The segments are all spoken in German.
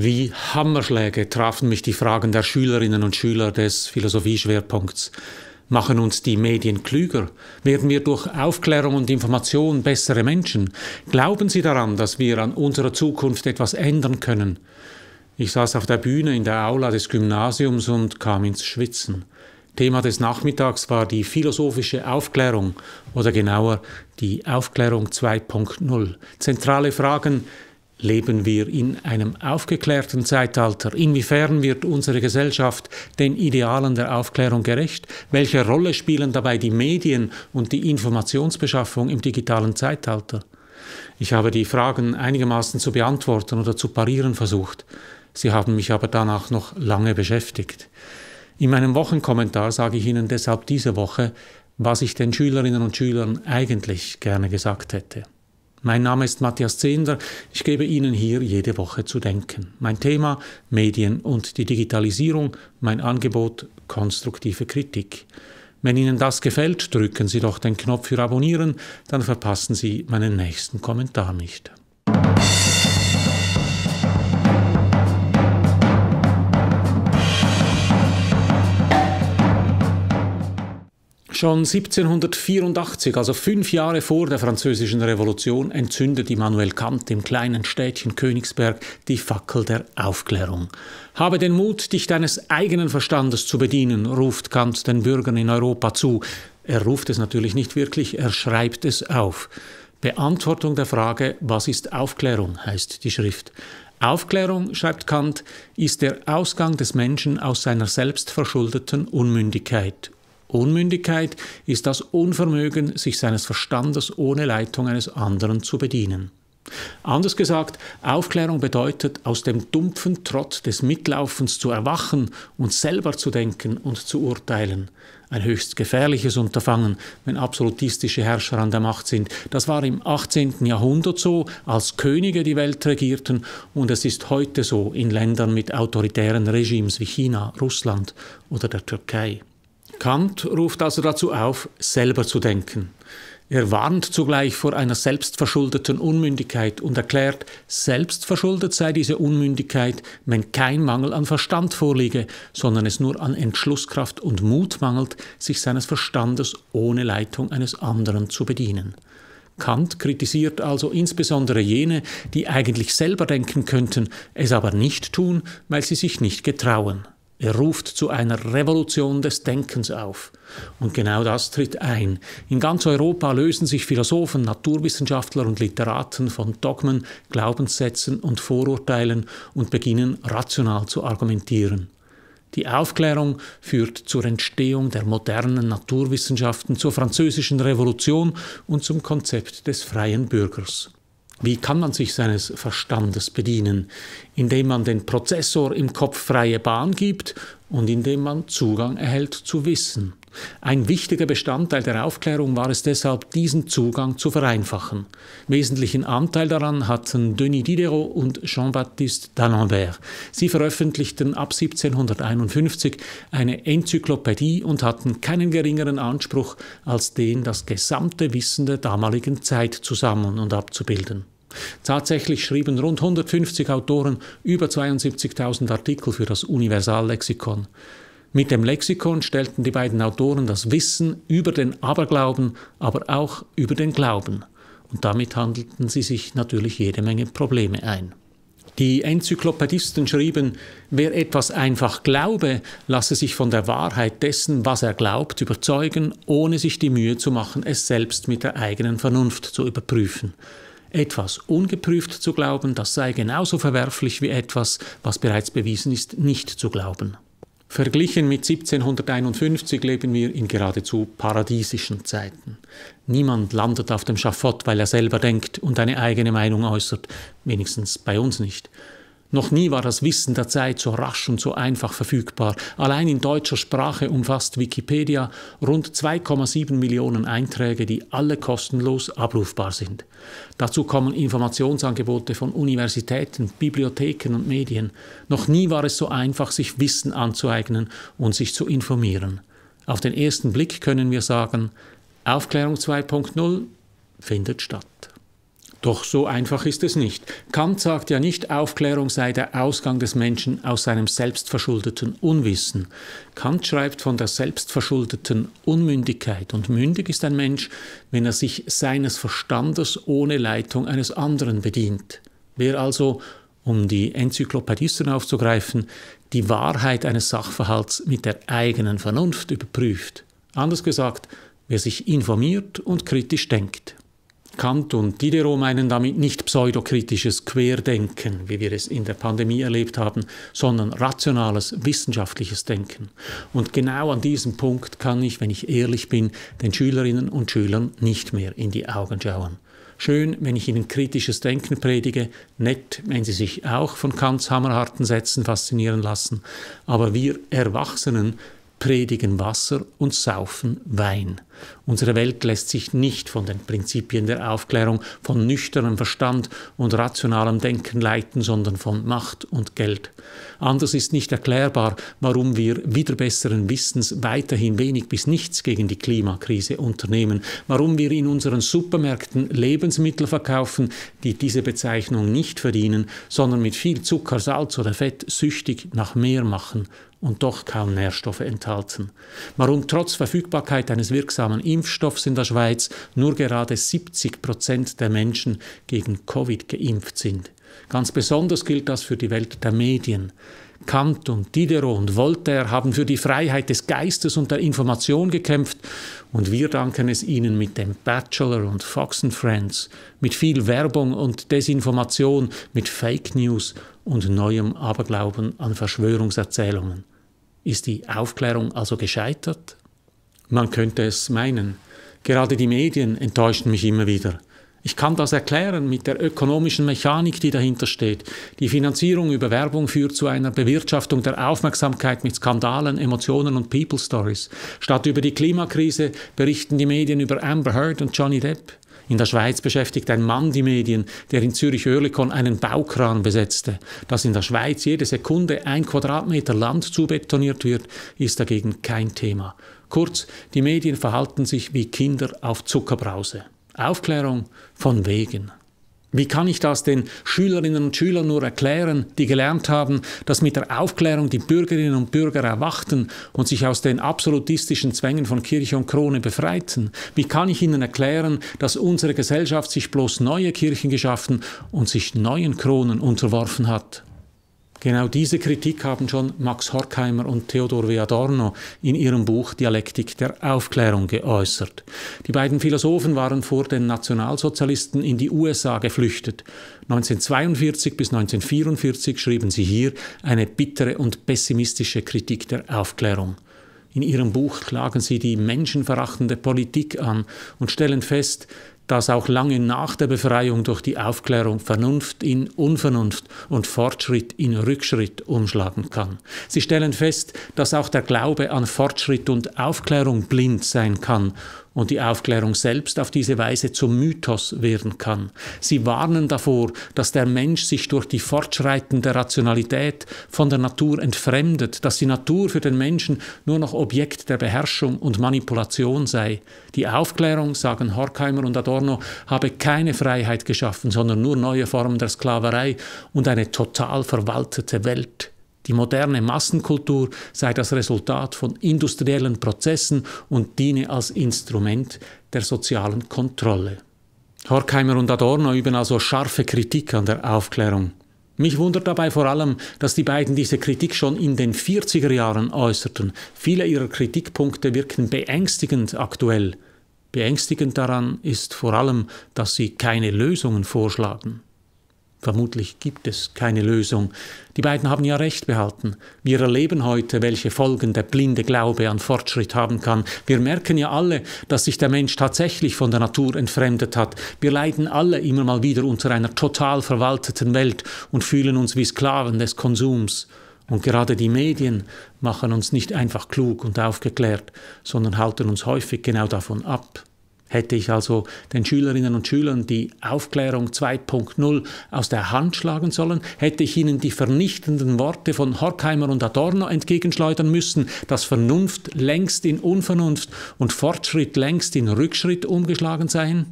Wie Hammerschläge trafen mich die Fragen der Schülerinnen und Schüler des Philosophieschwerpunkts. Machen uns die Medien klüger? Werden wir durch Aufklärung und Information bessere Menschen? Glauben Sie daran, dass wir an unserer Zukunft etwas ändern können? Ich saß auf der Bühne in der Aula des Gymnasiums und kam ins Schwitzen. Thema des Nachmittags war die philosophische Aufklärung oder genauer die Aufklärung 2.0. Zentrale Fragen, Leben wir in einem aufgeklärten Zeitalter? Inwiefern wird unsere Gesellschaft den Idealen der Aufklärung gerecht? Welche Rolle spielen dabei die Medien und die Informationsbeschaffung im digitalen Zeitalter? Ich habe die Fragen einigermaßen zu beantworten oder zu parieren versucht. Sie haben mich aber danach noch lange beschäftigt. In meinem Wochenkommentar sage ich Ihnen deshalb diese Woche, was ich den Schülerinnen und Schülern eigentlich gerne gesagt hätte. Mein Name ist Matthias Zehnder. Ich gebe Ihnen hier jede Woche zu denken. Mein Thema Medien und die Digitalisierung, mein Angebot konstruktive Kritik. Wenn Ihnen das gefällt, drücken Sie doch den Knopf für Abonnieren, dann verpassen Sie meinen nächsten Kommentar nicht. Schon 1784, also fünf Jahre vor der Französischen Revolution, entzündet Immanuel Kant im kleinen Städtchen Königsberg die Fackel der Aufklärung. Habe den Mut, dich deines eigenen Verstandes zu bedienen, ruft Kant den Bürgern in Europa zu. Er ruft es natürlich nicht wirklich, er schreibt es auf. Beantwortung der Frage, was ist Aufklärung, heißt die Schrift. Aufklärung, schreibt Kant, ist der Ausgang des Menschen aus seiner selbstverschuldeten Unmündigkeit Unmündigkeit ist das Unvermögen, sich seines Verstandes ohne Leitung eines anderen zu bedienen. Anders gesagt, Aufklärung bedeutet, aus dem dumpfen Trott des Mitlaufens zu erwachen und selber zu denken und zu urteilen. Ein höchst gefährliches Unterfangen, wenn absolutistische Herrscher an der Macht sind. Das war im 18. Jahrhundert so, als Könige die Welt regierten, und es ist heute so in Ländern mit autoritären Regimes wie China, Russland oder der Türkei. Kant ruft also dazu auf, selber zu denken. Er warnt zugleich vor einer selbstverschuldeten Unmündigkeit und erklärt, selbstverschuldet sei diese Unmündigkeit, wenn kein Mangel an Verstand vorliege, sondern es nur an Entschlusskraft und Mut mangelt, sich seines Verstandes ohne Leitung eines anderen zu bedienen. Kant kritisiert also insbesondere jene, die eigentlich selber denken könnten, es aber nicht tun, weil sie sich nicht getrauen. Er ruft zu einer Revolution des Denkens auf. Und genau das tritt ein. In ganz Europa lösen sich Philosophen, Naturwissenschaftler und Literaten von Dogmen, Glaubenssätzen und Vorurteilen und beginnen rational zu argumentieren. Die Aufklärung führt zur Entstehung der modernen Naturwissenschaften, zur französischen Revolution und zum Konzept des freien Bürgers. Wie kann man sich seines Verstandes bedienen? Indem man den Prozessor im Kopf freie Bahn gibt und indem man Zugang erhält zu Wissen. Ein wichtiger Bestandteil der Aufklärung war es deshalb, diesen Zugang zu vereinfachen. Wesentlichen Anteil daran hatten Denis Diderot und Jean-Baptiste d'Alembert. Sie veröffentlichten ab 1751 eine Enzyklopädie und hatten keinen geringeren Anspruch als den, das gesamte Wissen der damaligen Zeit zu sammeln und abzubilden. Tatsächlich schrieben rund 150 Autoren über 72.000 Artikel für das Universallexikon. Mit dem Lexikon stellten die beiden Autoren das Wissen über den Aberglauben, aber auch über den Glauben. Und damit handelten sie sich natürlich jede Menge Probleme ein. Die Enzyklopädisten schrieben, wer etwas einfach glaube, lasse sich von der Wahrheit dessen, was er glaubt, überzeugen, ohne sich die Mühe zu machen, es selbst mit der eigenen Vernunft zu überprüfen. Etwas ungeprüft zu glauben, das sei genauso verwerflich wie etwas, was bereits bewiesen ist, nicht zu glauben. Verglichen mit 1751 leben wir in geradezu paradiesischen Zeiten. Niemand landet auf dem Schafott, weil er selber denkt und eine eigene Meinung äußert, wenigstens bei uns nicht. Noch nie war das Wissen der Zeit so rasch und so einfach verfügbar. Allein in deutscher Sprache umfasst Wikipedia rund 2,7 Millionen Einträge, die alle kostenlos abrufbar sind. Dazu kommen Informationsangebote von Universitäten, Bibliotheken und Medien. Noch nie war es so einfach, sich Wissen anzueignen und sich zu informieren. Auf den ersten Blick können wir sagen, Aufklärung 2.0 findet statt. Doch so einfach ist es nicht. Kant sagt ja nicht, Aufklärung sei der Ausgang des Menschen aus seinem selbstverschuldeten Unwissen. Kant schreibt von der selbstverschuldeten Unmündigkeit. Und mündig ist ein Mensch, wenn er sich seines Verstandes ohne Leitung eines anderen bedient. Wer also, um die Enzyklopädisten aufzugreifen, die Wahrheit eines Sachverhalts mit der eigenen Vernunft überprüft. Anders gesagt, wer sich informiert und kritisch denkt. Kant und Diderot meinen damit nicht pseudokritisches Querdenken, wie wir es in der Pandemie erlebt haben, sondern rationales, wissenschaftliches Denken. Und genau an diesem Punkt kann ich, wenn ich ehrlich bin, den Schülerinnen und Schülern nicht mehr in die Augen schauen. Schön, wenn ich ihnen kritisches Denken predige, nett, wenn sie sich auch von Kants hammerharten Sätzen faszinieren lassen, aber wir Erwachsenen predigen Wasser und saufen Wein. Unsere Welt lässt sich nicht von den Prinzipien der Aufklärung, von nüchternem Verstand und rationalem Denken leiten, sondern von Macht und Geld. Anders ist nicht erklärbar, warum wir wieder besseren Wissens weiterhin wenig bis nichts gegen die Klimakrise unternehmen, warum wir in unseren Supermärkten Lebensmittel verkaufen, die diese Bezeichnung nicht verdienen, sondern mit viel Zucker, Salz oder Fett süchtig nach mehr machen und doch kaum Nährstoffe enthalten. Warum trotz Verfügbarkeit eines wirksamen Impfstoffs in der Schweiz nur gerade 70 Prozent der Menschen gegen Covid geimpft sind. Ganz besonders gilt das für die Welt der Medien. Kant und Diderot und Voltaire haben für die Freiheit des Geistes und der Information gekämpft und wir danken es ihnen mit dem Bachelor und Fox and Friends, mit viel Werbung und Desinformation, mit Fake News und neuem Aberglauben an Verschwörungserzählungen. Ist die Aufklärung also gescheitert? Man könnte es meinen. Gerade die Medien enttäuschten mich immer wieder. Ich kann das erklären mit der ökonomischen Mechanik, die dahinter steht. Die Finanzierung über Werbung führt zu einer Bewirtschaftung der Aufmerksamkeit mit Skandalen, Emotionen und People Stories. Statt über die Klimakrise berichten die Medien über Amber Heard und Johnny Depp. In der Schweiz beschäftigt ein Mann die Medien, der in Zürich-Oerlikon einen Baukran besetzte. Dass in der Schweiz jede Sekunde ein Quadratmeter Land zubetoniert wird, ist dagegen kein Thema. Kurz, die Medien verhalten sich wie Kinder auf Zuckerbrause. Aufklärung von Wegen. Wie kann ich das den Schülerinnen und Schülern nur erklären, die gelernt haben, dass mit der Aufklärung die Bürgerinnen und Bürger erwachten und sich aus den absolutistischen Zwängen von Kirche und Krone befreiten? Wie kann ich ihnen erklären, dass unsere Gesellschaft sich bloß neue Kirchen geschaffen und sich neuen Kronen unterworfen hat? Genau diese Kritik haben schon Max Horkheimer und Theodor W. Adorno in ihrem Buch Dialektik der Aufklärung geäußert. Die beiden Philosophen waren vor den Nationalsozialisten in die USA geflüchtet. 1942 bis 1944 schrieben sie hier eine bittere und pessimistische Kritik der Aufklärung. In ihrem Buch klagen sie die menschenverachtende Politik an und stellen fest, dass auch lange nach der Befreiung durch die Aufklärung Vernunft in Unvernunft und Fortschritt in Rückschritt umschlagen kann. Sie stellen fest, dass auch der Glaube an Fortschritt und Aufklärung blind sein kann und die Aufklärung selbst auf diese Weise zum Mythos werden kann. Sie warnen davor, dass der Mensch sich durch die fortschreitende Rationalität von der Natur entfremdet, dass die Natur für den Menschen nur noch Objekt der Beherrschung und Manipulation sei. Die Aufklärung, sagen Horkheimer und Adorno, habe keine Freiheit geschaffen, sondern nur neue Formen der Sklaverei und eine total verwaltete Welt. Die moderne Massenkultur sei das Resultat von industriellen Prozessen und diene als Instrument der sozialen Kontrolle. Horkheimer und Adorno üben also scharfe Kritik an der Aufklärung. Mich wundert dabei vor allem, dass die beiden diese Kritik schon in den 40er Jahren äußerten. Viele ihrer Kritikpunkte wirken beängstigend aktuell. Beängstigend daran ist vor allem, dass sie keine Lösungen vorschlagen. Vermutlich gibt es keine Lösung. Die beiden haben ja recht behalten. Wir erleben heute, welche Folgen der blinde Glaube an Fortschritt haben kann. Wir merken ja alle, dass sich der Mensch tatsächlich von der Natur entfremdet hat. Wir leiden alle immer mal wieder unter einer total verwalteten Welt und fühlen uns wie Sklaven des Konsums. Und gerade die Medien machen uns nicht einfach klug und aufgeklärt, sondern halten uns häufig genau davon ab hätte ich also den Schülerinnen und Schülern die Aufklärung 2.0 aus der Hand schlagen sollen, hätte ich ihnen die vernichtenden Worte von Horkheimer und Adorno entgegenschleudern müssen, dass Vernunft längst in Unvernunft und Fortschritt längst in Rückschritt umgeschlagen seien?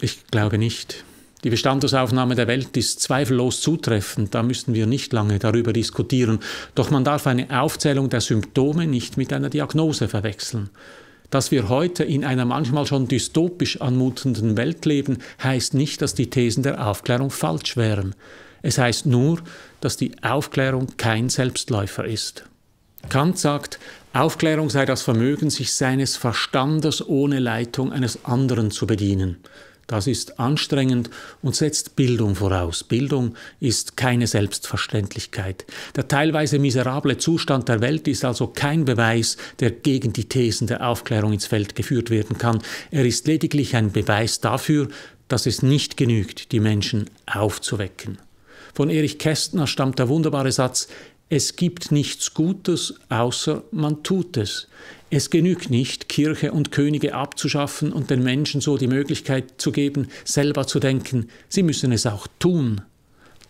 Ich glaube nicht. Die Bestandesaufnahme der Welt ist zweifellos zutreffend, da müssen wir nicht lange darüber diskutieren, doch man darf eine Aufzählung der Symptome nicht mit einer Diagnose verwechseln. Dass wir heute in einer manchmal schon dystopisch anmutenden Welt leben, heißt nicht, dass die Thesen der Aufklärung falsch wären. Es heißt nur, dass die Aufklärung kein Selbstläufer ist. Kant sagt, Aufklärung sei das Vermögen, sich seines Verstandes ohne Leitung eines anderen zu bedienen. Das ist anstrengend und setzt Bildung voraus. Bildung ist keine Selbstverständlichkeit. Der teilweise miserable Zustand der Welt ist also kein Beweis, der gegen die Thesen der Aufklärung ins Feld geführt werden kann. Er ist lediglich ein Beweis dafür, dass es nicht genügt, die Menschen aufzuwecken. Von Erich Kästner stammt der wunderbare Satz, es gibt nichts Gutes, außer man tut es. Es genügt nicht, Kirche und Könige abzuschaffen und den Menschen so die Möglichkeit zu geben, selber zu denken, sie müssen es auch tun.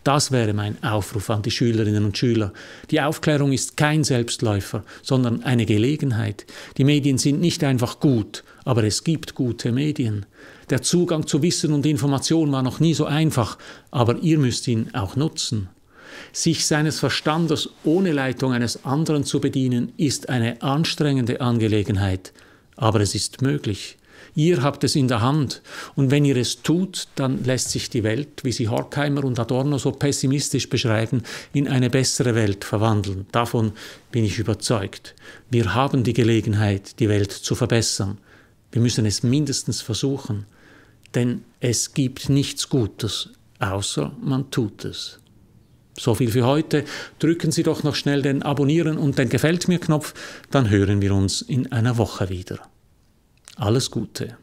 Das wäre mein Aufruf an die Schülerinnen und Schüler. Die Aufklärung ist kein Selbstläufer, sondern eine Gelegenheit. Die Medien sind nicht einfach gut, aber es gibt gute Medien. Der Zugang zu Wissen und Information war noch nie so einfach, aber ihr müsst ihn auch nutzen. Sich seines Verstandes ohne Leitung eines anderen zu bedienen, ist eine anstrengende Angelegenheit, aber es ist möglich. Ihr habt es in der Hand. Und wenn ihr es tut, dann lässt sich die Welt, wie sie Horkheimer und Adorno so pessimistisch beschreiben, in eine bessere Welt verwandeln. Davon bin ich überzeugt. Wir haben die Gelegenheit, die Welt zu verbessern. Wir müssen es mindestens versuchen. Denn es gibt nichts Gutes, außer man tut es. So viel für heute. Drücken Sie doch noch schnell den Abonnieren und den Gefällt mir-Knopf, dann hören wir uns in einer Woche wieder. Alles Gute.